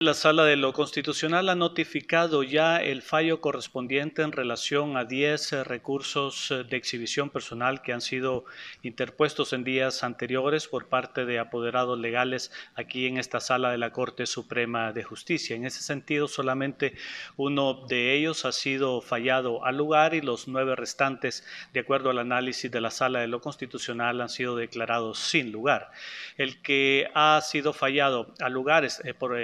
La Sala de lo Constitucional ha notificado ya el fallo correspondiente en relación a 10 eh, recursos eh, de exhibición personal que han sido interpuestos en días anteriores por parte de apoderados legales aquí en esta Sala de la Corte Suprema de Justicia. En ese sentido, solamente uno de ellos ha sido fallado al lugar y los nueve restantes, de acuerdo al análisis de la Sala de lo Constitucional, han sido declarados sin lugar. El que ha sido fallado a lugar eh, por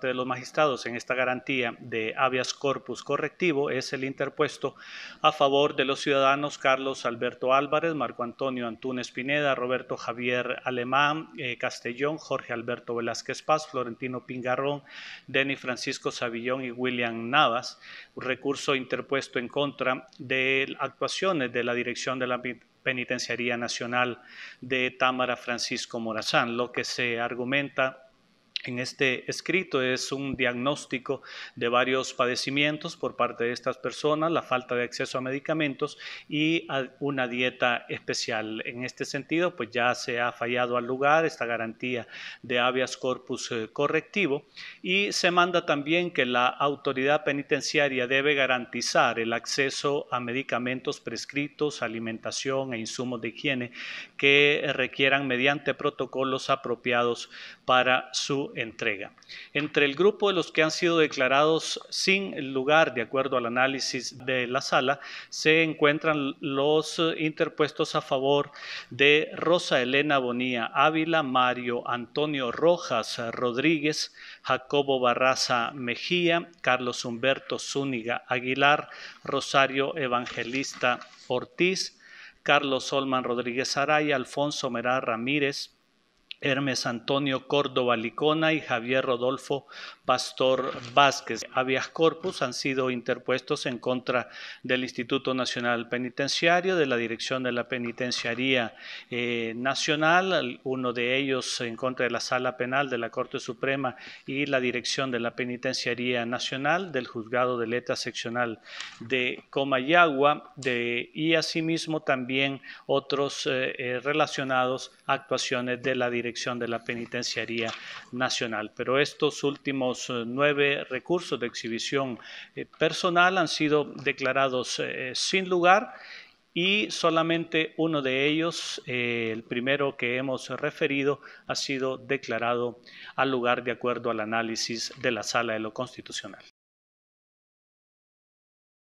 de los magistrados en esta garantía de habeas corpus correctivo es el interpuesto a favor de los ciudadanos Carlos Alberto Álvarez, Marco Antonio Antunes Pineda, Roberto Javier Alemán, eh, Castellón, Jorge Alberto Velázquez Paz, Florentino Pingarrón, Denis Francisco Savillón y William Navas, recurso interpuesto en contra de actuaciones de la Dirección de la Penitenciaría Nacional de Támara Francisco Morazán, lo que se argumenta en este escrito es un diagnóstico de varios padecimientos por parte de estas personas, la falta de acceso a medicamentos y a una dieta especial. En este sentido, pues ya se ha fallado al lugar esta garantía de habeas corpus eh, correctivo y se manda también que la autoridad penitenciaria debe garantizar el acceso a medicamentos prescritos, alimentación e insumos de higiene que requieran mediante protocolos apropiados para su entrega. Entre el grupo de los que han sido declarados sin lugar, de acuerdo al análisis de la sala, se encuentran los interpuestos a favor de Rosa Elena Bonía Ávila, Mario Antonio Rojas Rodríguez, Jacobo Barraza Mejía, Carlos Humberto Zúñiga Aguilar, Rosario Evangelista Ortiz, Carlos Solman Rodríguez Araya, Alfonso Merá Ramírez, Hermes Antonio Córdoba Licona y Javier Rodolfo Pastor Vázquez. Avias corpus han sido interpuestos en contra del Instituto Nacional Penitenciario, de la Dirección de la Penitenciaría eh, Nacional, uno de ellos en contra de la Sala Penal de la Corte Suprema y la Dirección de la Penitenciaría Nacional, del Juzgado de Letra Seccional de Comayagua, y asimismo también otros eh, eh, relacionados actuaciones de la Dirección de la Penitenciaría Nacional. Pero estos últimos eh, nueve recursos de exhibición eh, personal han sido declarados eh, sin lugar y solamente uno de ellos, el primero que hemos referido, ha sido declarado al lugar de acuerdo al análisis de la Sala de lo Constitucional.